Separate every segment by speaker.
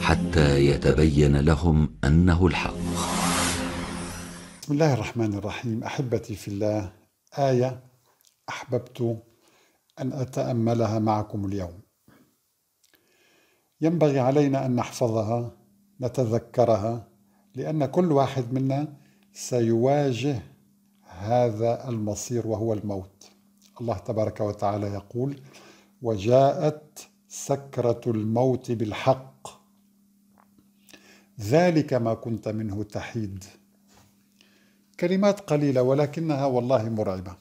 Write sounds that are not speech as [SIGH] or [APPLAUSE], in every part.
Speaker 1: حتى يتبين لهم انه الحق. بسم الله الرحمن الرحيم احبتي في الله ايه احببت ان اتاملها معكم اليوم. ينبغي علينا ان نحفظها نتذكرها لان كل واحد منا سيواجه هذا المصير وهو الموت. الله تبارك وتعالى يقول: وجاءت سكرة الموت بالحق ذلك ما كنت منه تحيد كلمات قليله ولكنها والله مرعبه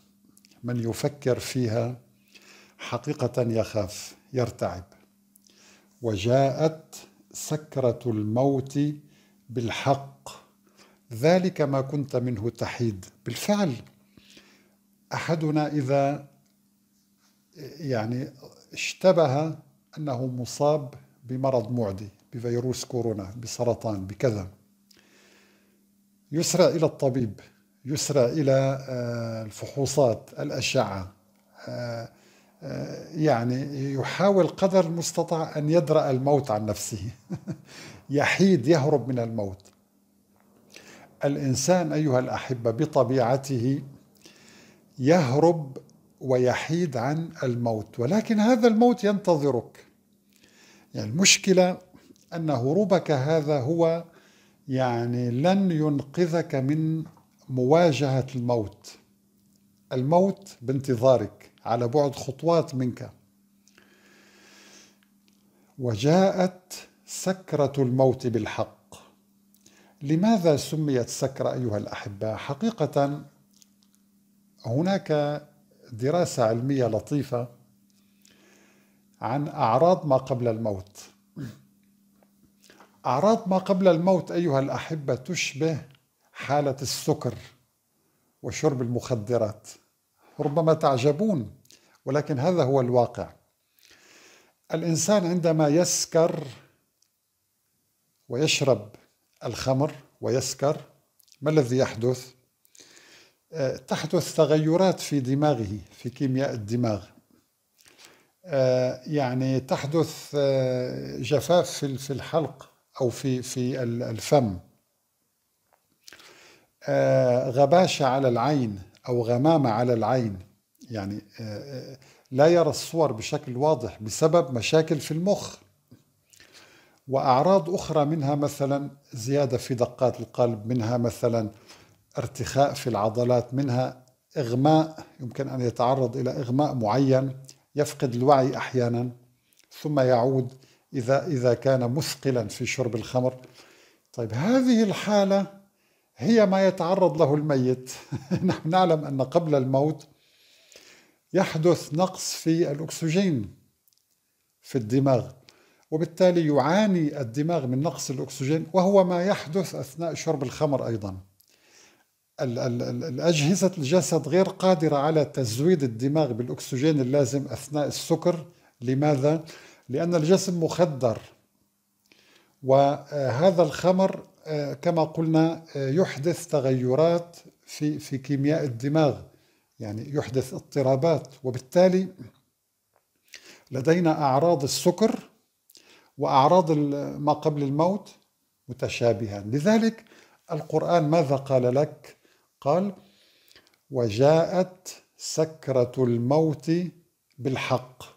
Speaker 1: من يفكر فيها حقيقه يخاف يرتعب وجاءت سكره الموت بالحق ذلك ما كنت منه تحيد بالفعل احدنا اذا يعني اشتبه انه مصاب بمرض معدي بفيروس كورونا بسرطان بكذا يسرع إلى الطبيب يسرع إلى آه، الفحوصات الأشعة آه، آه، يعني يحاول قدر المستطاع أن يدرأ الموت عن نفسه [LAUGHS] يحيد يهرب من الموت الإنسان أيها الأحبة بطبيعته يهرب ويحيد عن الموت ولكن هذا الموت ينتظرك يعني المشكلة أن هروبك هذا هو يعني لن ينقذك من مواجهة الموت الموت بانتظارك على بعد خطوات منك وجاءت سكرة الموت بالحق لماذا سميت سكرة أيها الأحبة؟ حقيقة هناك دراسة علمية لطيفة عن أعراض ما قبل الموت أعراض ما قبل الموت أيها الأحبة تشبه حالة السكر وشرب المخدرات ربما تعجبون ولكن هذا هو الواقع الإنسان عندما يسكر ويشرب الخمر ويسكر ما الذي يحدث؟ آه، تحدث تغيرات في دماغه في كيمياء الدماغ آه، يعني تحدث آه، جفاف في الحلق أو في في الفم آه، غباشة على العين أو غمامة على العين يعني آه، آه، لا يرى الصور بشكل واضح بسبب مشاكل في المخ وأعراض أخرى منها مثلا زيادة في دقات القلب منها مثلا ارتخاء في العضلات منها إغماء يمكن أن يتعرض إلى إغماء معين يفقد الوعي أحيانا ثم يعود إذا إذا كان مثقلا في شرب الخمر طيب هذه الحالة هي ما يتعرض له الميت [LAUGHS] نحن نعلم أن قبل الموت يحدث نقص في الأكسجين في الدماغ وبالتالي يعاني الدماغ من نقص الأكسجين وهو ما يحدث أثناء شرب الخمر أيضا الأجهزة الجسد غير قادرة على تزويد الدماغ بالأكسجين اللازم أثناء السكر لماذا؟ لأن الجسم مخدر وهذا الخمر كما قلنا يحدث تغيرات في في كيمياء الدماغ يعني يحدث اضطرابات وبالتالي لدينا أعراض السكر وأعراض ما قبل الموت متشابها لذلك القرآن ماذا قال لك؟ قال وجاءت سكرة الموت بالحق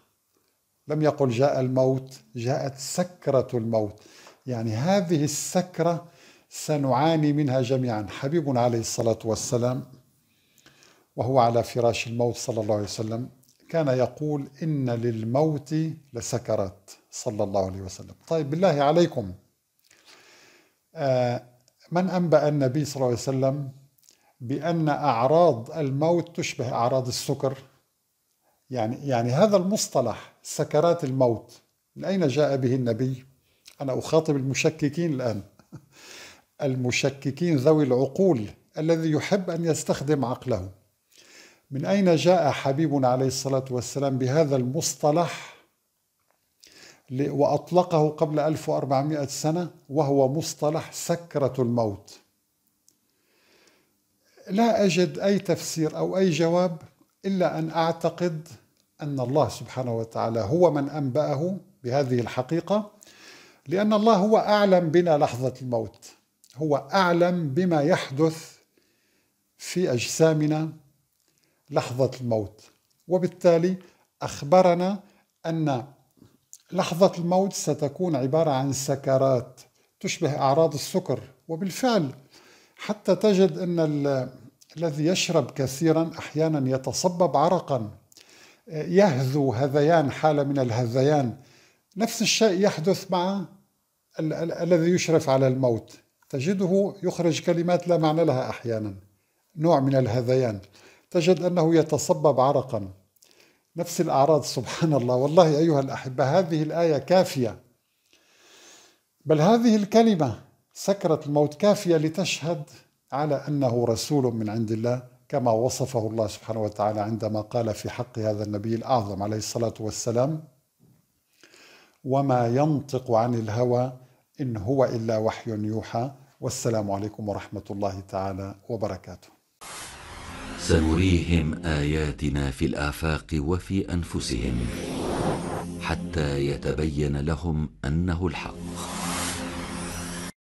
Speaker 1: لم يقل جاء الموت جاءت سكرة الموت يعني هذه السكرة سنعاني منها جميعا حبيبنا عليه الصلاة والسلام وهو على فراش الموت صلى الله عليه وسلم كان يقول إن للموت لسكرات صلى الله عليه وسلم طيب بالله عليكم آه، من أنبأ النبي صلى الله عليه وسلم بأن أعراض الموت تشبه أعراض السكر يعني يعني هذا المصطلح سكرات الموت من أين جاء به النبي؟ أنا أخاطب المشككين الآن [LAUGHS] المشككين ذوي العقول الذي يحب أن يستخدم عقله من أين جاء حبيبنا عليه الصلاة والسلام بهذا المصطلح وأطلقه قبل 1400 سنة وهو مصطلح سكرة الموت لا أجد أي تفسير أو أي جواب إلا أن أعتقد أن الله سبحانه وتعالى هو من أنبأه بهذه الحقيقة لأن الله هو أعلم بنا لحظة الموت هو أعلم بما يحدث في أجسامنا لحظة الموت وبالتالي أخبرنا أن لحظة الموت ستكون عبارة عن سكرات تشبه أعراض السكر وبالفعل حتى تجد أن الذي يشرب كثيرا احيانا يتصبب عرقا يهذو هذيان حاله من الهذيان نفس الشيء يحدث مع ال- ال- الذي يشرف على الموت تجده يخرج كلمات لا معنى لها احيانا نوع من الهذيان تجد انه يتصبب عرقا نفس الاعراض سبحان الله والله ايها الاحبه هذه الايه كافيه بل هذه الكلمه سكره الموت كافيه لتشهد على انه رسول من عند الله كما وصفه الله سبحانه وتعالى عندما قال في حق هذا النبي الاعظم عليه الصلاه والسلام وما ينطق عن الهوى ان هو الا وحي يوحى والسلام عليكم ورحمه الله تعالى وبركاته. سنريهم اياتنا في الافاق وفي انفسهم حتى يتبين لهم انه الحق.